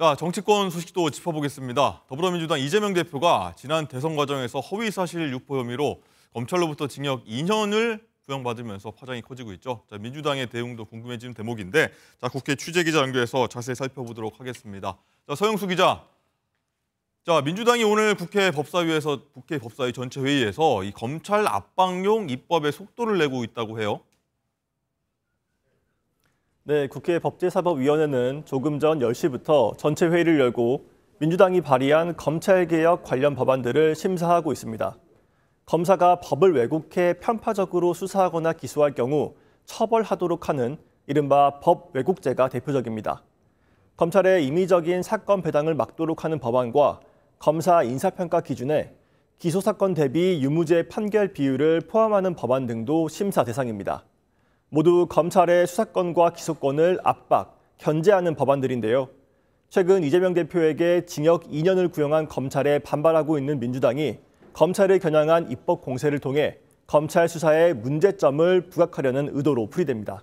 자, 정치권 소식도 짚어보겠습니다. 더불어민주당 이재명 대표가 지난 대선 과정에서 허위 사실 유포 혐의로 검찰로부터 징역 2년을 구형받으면서 파장이 커지고 있죠. 자, 민주당의 대응도 궁금해지는 대목인데 자, 국회 취재기자 연결해서 자세히 살펴보도록 하겠습니다. 자, 서영수 기자. 자, 민주당이 오늘 국회 법사위에서 국회 법사위 전체 회의에서 이 검찰 압박용 입법의 속도를 내고 있다고 해요. 네, 국회 법제사법위원회는 조금 전 10시부터 전체 회의를 열고 민주당이 발의한 검찰개혁 관련 법안들을 심사하고 있습니다. 검사가 법을 왜곡해 편파적으로 수사하거나 기소할 경우 처벌하도록 하는 이른바 법 왜곡죄가 대표적입니다. 검찰의 임의적인 사건 배당을 막도록 하는 법안과 검사 인사평가 기준에 기소사건 대비 유무죄 판결 비율을 포함하는 법안 등도 심사 대상입니다. 모두 검찰의 수사권과 기소권을 압박, 견제하는 법안들인데요. 최근 이재명 대표에게 징역 2년을 구형한 검찰에 반발하고 있는 민주당이 검찰을 겨냥한 입법 공세를 통해 검찰 수사의 문제점을 부각하려는 의도로 풀이됩니다.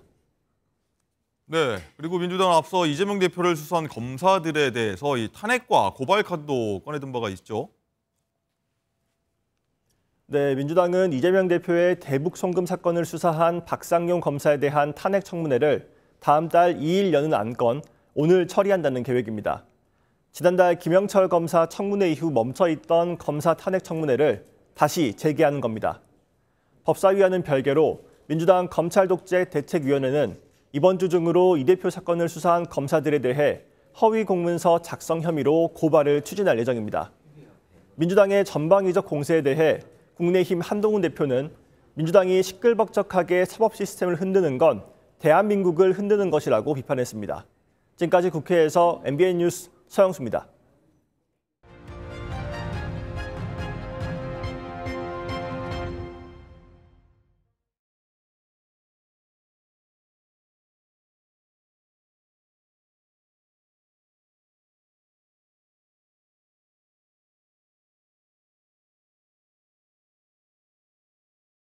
네, 그리고 민주당은 앞서 이재명 대표를 수사한 검사들에 대해서 이 탄핵과 고발 카드도 꺼내든 바가 있죠. 네, 민주당은 이재명 대표의 대북 송금 사건을 수사한 박상용 검사에 대한 탄핵 청문회를 다음 달 2일 여는 안건 오늘 처리한다는 계획입니다. 지난달 김영철 검사 청문회 이후 멈춰있던 검사 탄핵 청문회를 다시 재개하는 겁니다. 법사위와는 별개로 민주당 검찰 독재 대책위원회는 이번 주 중으로 이 대표 사건을 수사한 검사들에 대해 허위 공문서 작성 혐의로 고발을 추진할 예정입니다. 민주당의 전방위적 공세에 대해 국내힘 한동훈 대표는 민주당이 시끌벅적하게 사법 시스템을 흔드는 건 대한민국을 흔드는 것이라고 비판했습니다. 지금까지 국회에서 MBN 뉴스 서영수입니다.